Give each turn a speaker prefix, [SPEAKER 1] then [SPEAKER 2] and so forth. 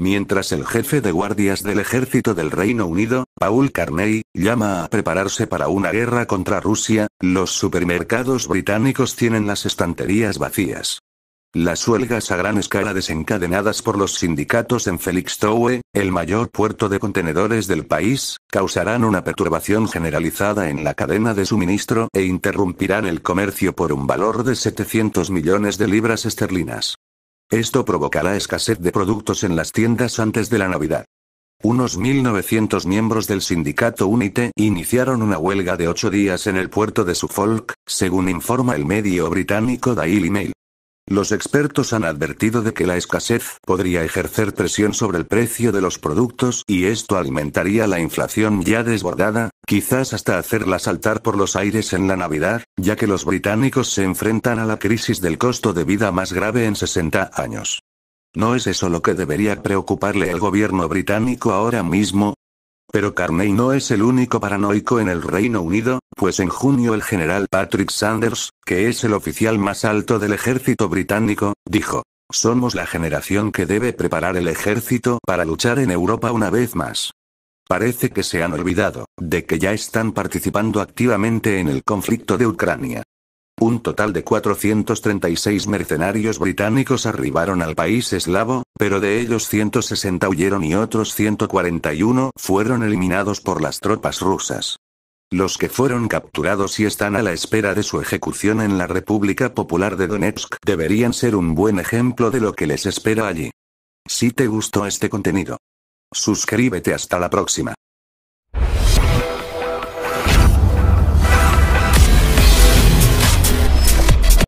[SPEAKER 1] Mientras el jefe de guardias del ejército del Reino Unido, Paul Carney, llama a prepararse para una guerra contra Rusia, los supermercados británicos tienen las estanterías vacías. Las huelgas a gran escala desencadenadas por los sindicatos en Felixstowe, el mayor puerto de contenedores del país, causarán una perturbación generalizada en la cadena de suministro e interrumpirán el comercio por un valor de 700 millones de libras esterlinas. Esto provocará escasez de productos en las tiendas antes de la Navidad. Unos 1.900 miembros del sindicato Unite iniciaron una huelga de ocho días en el puerto de Suffolk, según informa el medio británico Daily Mail. Los expertos han advertido de que la escasez podría ejercer presión sobre el precio de los productos y esto alimentaría la inflación ya desbordada, quizás hasta hacerla saltar por los aires en la Navidad, ya que los británicos se enfrentan a la crisis del costo de vida más grave en 60 años. ¿No es eso lo que debería preocuparle al gobierno británico ahora mismo? Pero Carney no es el único paranoico en el Reino Unido, pues en junio el general Patrick Sanders, que es el oficial más alto del ejército británico, dijo, somos la generación que debe preparar el ejército para luchar en Europa una vez más. Parece que se han olvidado, de que ya están participando activamente en el conflicto de Ucrania. Un total de 436 mercenarios británicos arribaron al país eslavo, pero de ellos 160 huyeron y otros 141 fueron eliminados por las tropas rusas. Los que fueron capturados y están a la espera de su ejecución en la República Popular de Donetsk deberían ser un buen ejemplo de lo que les espera allí. Si te gustó este contenido, suscríbete hasta la próxima.